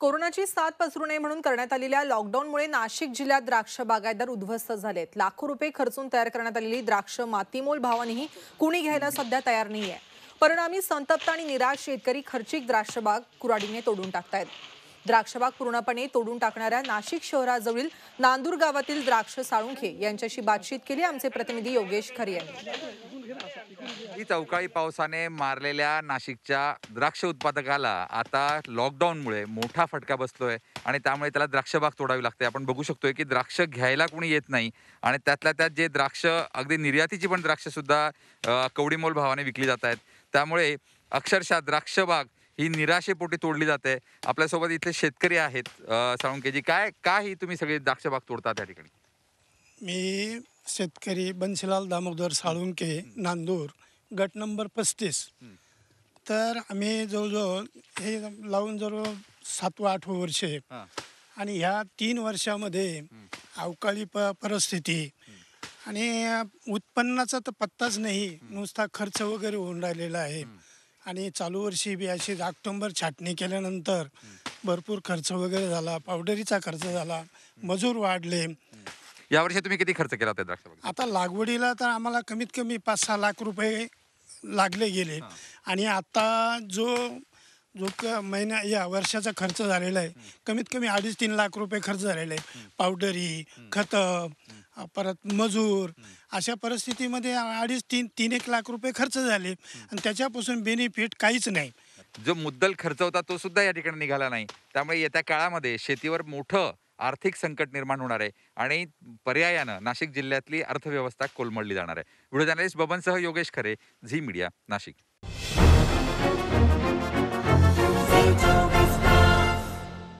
कोरोनाची साथ पसरू नये म्हणून करण्यात आलेल्या लॉकडाऊनमुळे नाशिक जिल्ह्यात द्राक्ष बागायतदार उद्ध्वस्त झालेत लाखो रुपये खर्चून तयार करण्यात आलेली द्राक्ष मातीमोल भावानेही कुणी घ्यायला सध्या तयार नाही आहे परिणामी संतप्त आणि निराश शेतकरी खर्चिक द्राक्षबाग कुराडीने तोडून टाकतायत द्राक्षबाग पूर्णपणे तोडून टाकणाऱ्या नाशिक शहराजवळील नांदूर गावातील द्राक्ष साळुंखे यांच्याशी बातचीत केली आमचे प्रतिनिधी योगेश खरे यांनी अवकाळी पावसाने मारलेल्या नाशिकच्या द्राक्ष उत्पादकाला आता लॉकडाऊनमुळे मोठा फटका बसतोय आणि त्यामुळे त्याला द्राक्षबाग तोडावी लागते आपण बघू शकतोय की द्राक्ष घ्यायला कोणी येत नाही आणि त्यातल्या त्यात जे द्राक्ष अगदी निर्यातीची पण द्राक्ष सुद्धा कवडीमोल भावाने विकली जात आहेत त्यामुळे अक्षरशः द्राक्षबाग ही निराशेपोटी तोडली जाते आपल्यासोबत इथे शेतकरी आहेत साळुंकेजी काय का ही तुम्ही सगळी द्राक्षबाग तोडता त्या ठिकाणी मी शेतकरी बनशीलाल दामोदर साळुंके नांदूर गट नंबर पस्तीस तर आम्ही जवळजवळ हे लावून जवळ सातवा आठवं वर्ष आणि ह्या तीन वर्षामध्ये अवकाळी परिस्थिती आणि उत्पन्नाचा तर पत्ताच नाही नुसता खर्च वगैरे होऊन राहिलेला आहे आणि चालू वर्षी बी अशी ऑक्टोंबर छाटणी केल्यानंतर भरपूर खर्च वगैरे झाला पावडरीचा खर्च झाला मजूर वाढले यावर्षी तुम्ही किती खर्च केला आता लागवडीला तर आम्हाला कमीत कमी पाच सहा लाख रुपये लागले गेले आणि आता जो जो क महिन्या या वर्षाचा खर्च झालेला आहे कमीत कमी अडीच तीन लाख रुपये खर्च झालेला आहे पावडरी खत परत मजूर अशा परिस्थितीमध्ये अडीच तीन तीन एक लाख रुपये खर्च झाले आणि त्याच्यापासून बेनिफिट काहीच नाही जो मुद्दल खर्च होता तो सुद्धा या ठिकाणी निघाला नाही त्यामुळे येत्या काळामध्ये शेतीवर मोठं आर्थिक संकट निर्माण होणार आहे आणि पर्यायानं नाशिक जिल्ह्यातली अर्थव्यवस्था कोलमडली जाणार आहे व्हिडिओ जर्नलिस्ट बबनसह योगेश खरे झी मीडिया नाशिक